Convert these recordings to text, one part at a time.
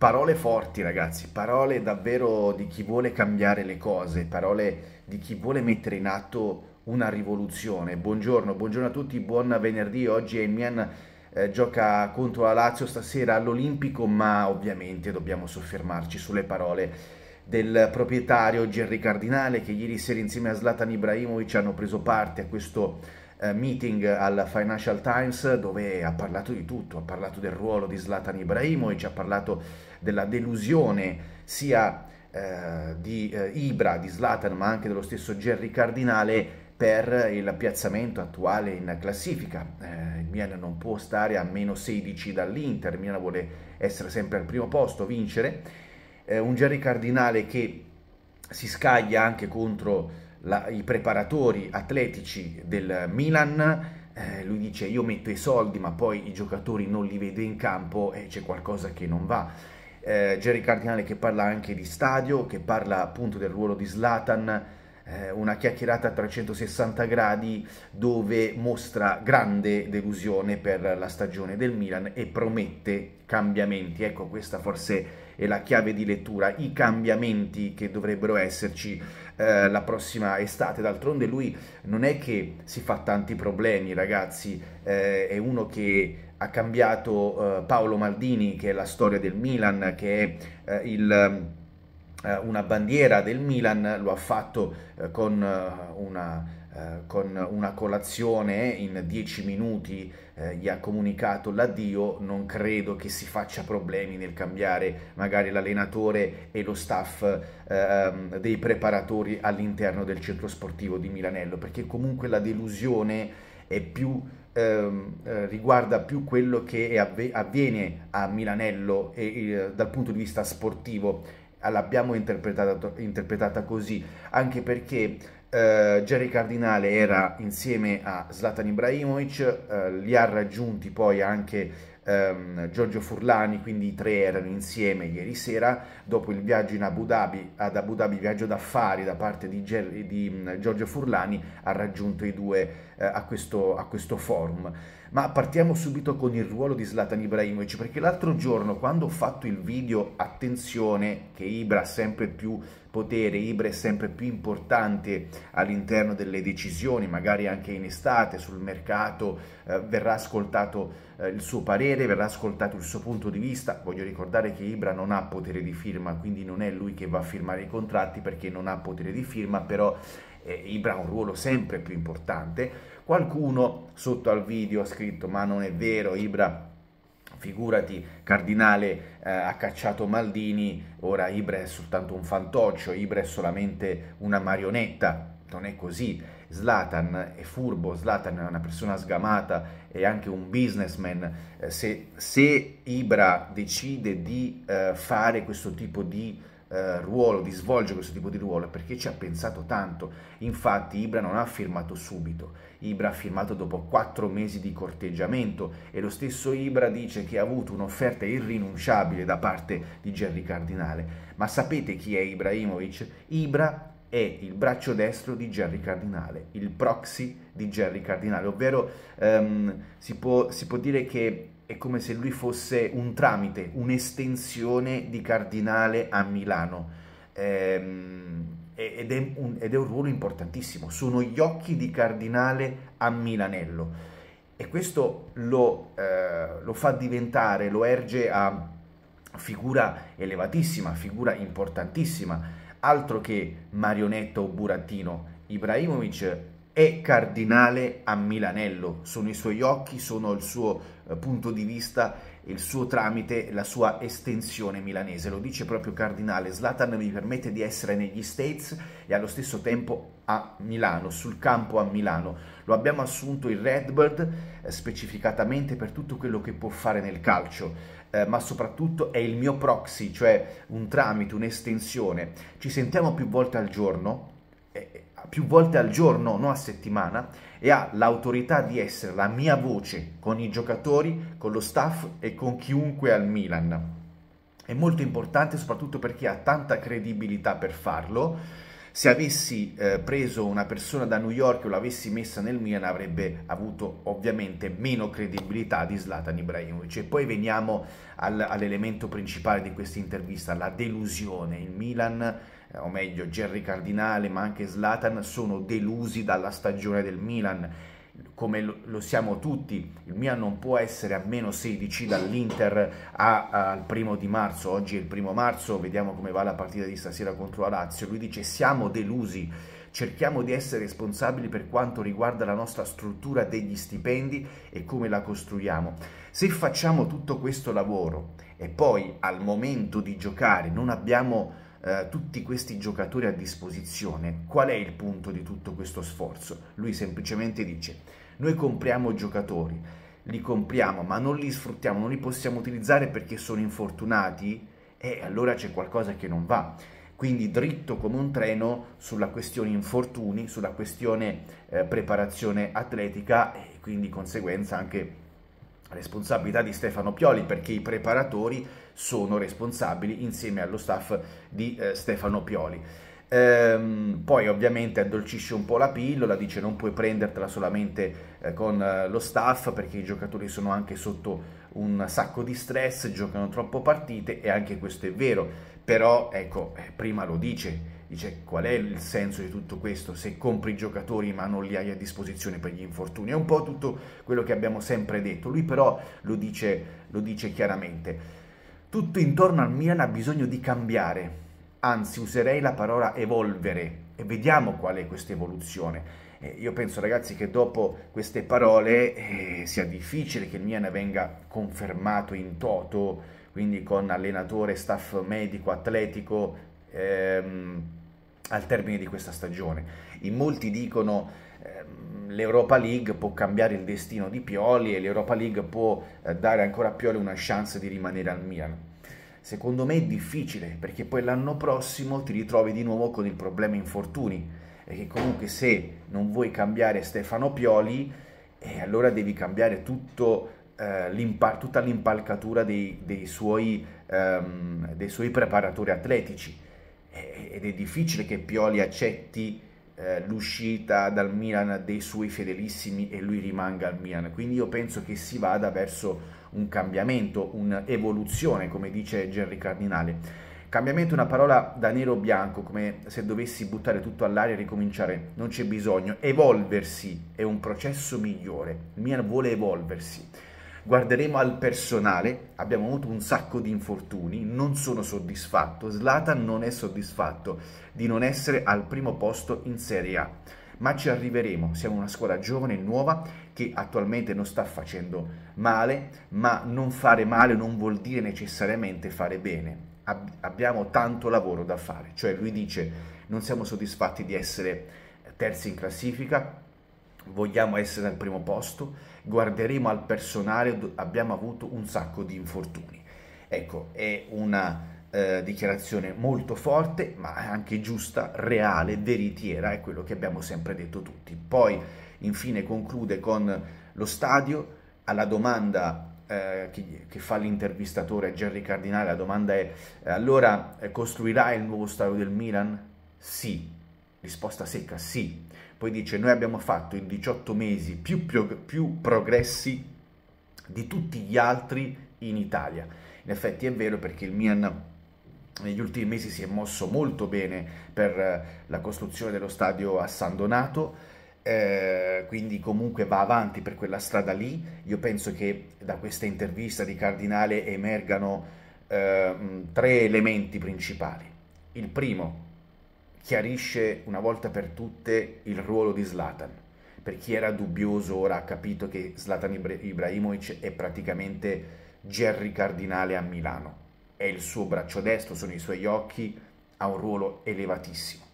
Parole forti ragazzi, parole davvero di chi vuole cambiare le cose, parole di chi vuole mettere in atto una rivoluzione. Buongiorno, buongiorno a tutti, buon venerdì. Oggi è eh, gioca contro la Lazio stasera all'Olimpico, ma ovviamente dobbiamo soffermarci sulle parole del proprietario Gerry Cardinale che ieri sera insieme a Zlatan Ibrahimovic hanno preso parte a questo eh, meeting al Financial Times dove ha parlato di tutto, ha parlato del ruolo di Zlatan Ibrahimovic, ha parlato della delusione sia eh, di eh, Ibra, di Zlatan, ma anche dello stesso Gerry Cardinale per il piazzamento attuale in classifica. Eh, il Milan non può stare a meno 16 dall'Inter, il Milan vuole essere sempre al primo posto, vincere. Eh, un Gerry Cardinale che si scaglia anche contro la, i preparatori atletici del Milan eh, lui dice io metto i soldi ma poi i giocatori non li vedo in campo e c'è qualcosa che non va. Eh, Jerry Cardinale che parla anche di stadio, che parla appunto del ruolo di Slatan, eh, una chiacchierata a 360 gradi dove mostra grande delusione per la stagione del Milan e promette cambiamenti. Ecco questa forse è la chiave di lettura, i cambiamenti che dovrebbero esserci eh, la prossima estate. D'altronde lui non è che si fa tanti problemi, ragazzi, eh, è uno che ha cambiato eh, Paolo Maldini, che è la storia del Milan, che è eh, il eh, una bandiera del Milan, lo ha fatto eh, con una eh, con una colazione in dieci minuti eh, gli ha comunicato l'addio, non credo che si faccia problemi nel cambiare magari l'allenatore e lo staff eh, dei preparatori all'interno del centro sportivo di Milanello, perché comunque la delusione è più Ehm, eh, riguarda più quello che avve avviene a Milanello e, e, eh, dal punto di vista sportivo l'abbiamo interpretata, interpretata così anche perché eh, Jerry Cardinale era insieme a Zlatan Ibrahimovic, eh, li ha raggiunti poi anche ehm, Giorgio Furlani, quindi i tre erano insieme ieri sera, dopo il viaggio in Abu Dhabi, ad Abu Dhabi viaggio d'affari da parte di, Ger- di mh, mm, Giorgio Furlani, ha raggiunto i due eh, a, questo, a, questo, forum. Ma partiamo subito con il ruolo di Zlatan Ibrahimovic, perché l'altro giorno quando ho fatto il video, attenzione che Ibra ha sempre più potere, Ibra è sempre più importante all'interno delle decisioni, magari anche in estate sul mercato eh, verrà ascoltato eh, il suo parere, verrà ascoltato il suo punto di vista. Voglio ricordare che Ibra non ha potere di firma, quindi non è lui che va a firmare i contratti perché non ha potere di firma, però eh, Ibra ha un ruolo sempre più importante. Qualcuno sotto al video ha scritto ma non è vero Ibra figurati Cardinale eh, ha cacciato Maldini, ora Ibra è soltanto un fantoccio, Ibra è solamente una marionetta, non è così. Slatan è furbo, Slatan è una persona sgamata, è anche un businessman. Eh, se, se, Ibra decide di eh, fare questo tipo di eh, ruolo, di svolgere questo tipo di ruolo, è perché ci ha pensato tanto. Infatti Ibra non ha firmato subito, Ibra ha firmato dopo quattro mesi di corteggiamento e lo stesso Ibra dice che ha avuto un'offerta irrinunciabile da parte di Gerry Cardinale. Ma sapete chi è Ibrahimovic? Ibra è il braccio destro di Gerry Cardinale, il proxy di Gerry Cardinale, ovvero um, si, può, si può dire che è come se lui fosse un tramite, un'estensione di Cardinale a Milano. Ehm, ed, è un, ed è un ruolo importantissimo, sono gli occhi di Cardinale a Milanello e questo lo, eh, lo fa diventare, lo erge a figura elevatissima, figura importantissima, altro che marionetta o burattino. Ibrahimovic è cardinale a Milanello, sono i suoi occhi, sono il suo eh, punto di vista il suo tramite, la sua estensione milanese. Lo dice proprio Cardinale, Zlatan mi permette di essere negli States e allo stesso tempo a Milano, sul campo a Milano. Lo abbiamo assunto il Redbird eh, specificatamente per tutto quello che può fare nel calcio, eh, ma soprattutto è il mio proxy, cioè un tramite, un'estensione. Ci sentiamo più volte al giorno. Eh, più volte al giorno, non a settimana, e ha l'autorità di essere la mia voce con i giocatori, con lo staff e con chiunque al Milan. È molto importante soprattutto perché ha tanta credibilità per farlo. Se avessi eh, preso una persona da New York e l'avessi messa nel Milan avrebbe avuto ovviamente meno credibilità di Zlatan Ibrahimovic. E poi veniamo al, all'elemento principale di questa intervista, la delusione. Il Milan eh, o meglio Gerry Cardinale, ma anche Slatan, sono delusi dalla stagione del Milan. Come lo, lo siamo tutti, il Milan non può essere a meno 16 dall'Inter al primo di marzo. Oggi è il primo marzo, vediamo come va la partita di stasera contro la Lazio. Lui dice: Siamo delusi cerchiamo di essere responsabili per quanto riguarda la nostra struttura degli stipendi e come la costruiamo. Se facciamo tutto questo lavoro e poi al momento di giocare non abbiamo eh, tutti questi giocatori a disposizione, qual è il punto di tutto questo sforzo? Lui semplicemente dice, noi compriamo giocatori, li compriamo ma non li sfruttiamo, non li possiamo utilizzare perché sono infortunati e eh, allora c'è qualcosa che non va quindi dritto come un treno sulla questione infortuni, sulla questione eh, preparazione atletica e quindi conseguenza anche responsabilità di Stefano Pioli perché i preparatori sono responsabili insieme allo staff di eh, Stefano Pioli. Ehm, poi ovviamente addolcisce un po' la pillola, dice non puoi prendertela solamente eh, con eh, lo staff perché i giocatori sono anche sotto un sacco di stress, giocano troppo partite e anche questo è vero, però ecco, eh, prima lo dice, Dice qual è il senso di tutto questo se compri i giocatori ma non li hai a disposizione per gli infortuni. È un po' tutto quello che abbiamo sempre detto. Lui però lo dice, lo dice chiaramente. Tutto intorno al Milan ha bisogno di cambiare, anzi userei la parola evolvere e vediamo qual è questa evoluzione. Eh, io penso ragazzi che dopo queste parole eh, sia difficile che il Milan venga confermato in toto, quindi con allenatore, staff medico, atletico. Ehm, al termine di questa stagione. In molti dicono eh, l'Europa League può cambiare il destino di Pioli e l'Europa League può eh, dare ancora a Pioli una chance di rimanere al Milan. Secondo me è difficile perché poi l'anno prossimo ti ritrovi di nuovo con il problema infortuni e che comunque se non vuoi cambiare Stefano Pioli eh, allora devi cambiare tutto, eh, tutta l'impalcatura dei, dei, ehm, dei suoi preparatori atletici ed è difficile che Pioli accetti eh, l'uscita dal Milan dei suoi fedelissimi e lui rimanga al Milan. Quindi io penso che si vada verso un cambiamento, un'evoluzione, come dice Gerry Cardinale. Cambiamento è una parola da nero bianco, come se dovessi buttare tutto all'aria e ricominciare. Non c'è bisogno. Evolversi è un processo migliore. Il Milan vuole evolversi. Guarderemo al personale, abbiamo avuto un sacco di infortuni, non sono soddisfatto, Zlatan non è soddisfatto di non essere al primo posto in Serie A, ma ci arriveremo, siamo una squadra giovane e nuova che attualmente non sta facendo male, ma non fare male non vuol dire necessariamente fare bene, Ab abbiamo tanto lavoro da fare, cioè lui dice non siamo soddisfatti di essere terzi in classifica, vogliamo essere al primo posto, guarderemo al personale, abbiamo avuto un sacco di infortuni. Ecco, è una eh, dichiarazione molto forte, ma anche giusta, reale, veritiera, è quello che abbiamo sempre detto tutti. Poi, infine, conclude con lo stadio, alla domanda eh, che, che, fa l'intervistatore Gerry Cardinale, la domanda è, eh, allora eh, costruirà il nuovo stadio del Milan? Sì. Risposta secca, sì. Poi dice, noi abbiamo fatto in 18 mesi più, più, più progressi di tutti gli altri in Italia. In effetti è vero perché il Mian negli ultimi mesi si è mosso molto bene per la costruzione dello stadio a San Donato, eh, quindi comunque va avanti per quella strada lì. Io penso che da questa intervista di Cardinale emergano eh, tre elementi principali. Il primo, chiarisce una volta per tutte il ruolo di Zlatan. Per chi era dubbioso ora ha capito che Zlatan Ibrahimovic è praticamente Jerry Cardinale a Milano. È il suo braccio destro, sono i suoi occhi, ha un ruolo elevatissimo.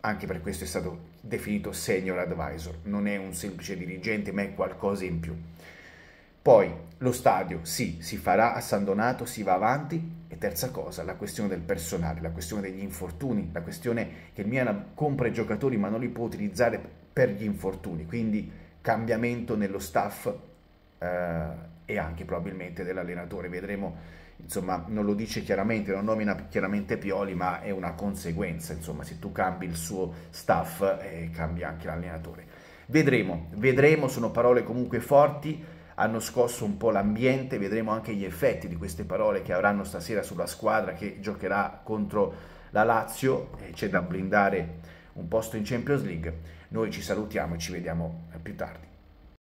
Anche per questo è stato definito senior advisor. Non è un semplice dirigente, ma è qualcosa in più. Poi lo stadio, sì, si farà a San Donato, si va avanti, e terza cosa, la questione del personale, la questione degli infortuni, la questione che il Milan compra i giocatori ma non li può utilizzare per gli infortuni, quindi cambiamento nello staff eh, e anche probabilmente dell'allenatore. Vedremo, insomma, non lo dice chiaramente, non nomina chiaramente Pioli, ma è una conseguenza, insomma, se tu cambi il suo staff eh, cambia anche l'allenatore. Vedremo, vedremo, sono parole comunque forti hanno scosso un po' l'ambiente, vedremo anche gli effetti di queste parole che avranno stasera sulla squadra che giocherà contro la Lazio, c'è da blindare un posto in Champions League. Noi ci salutiamo e ci vediamo eh, più tardi.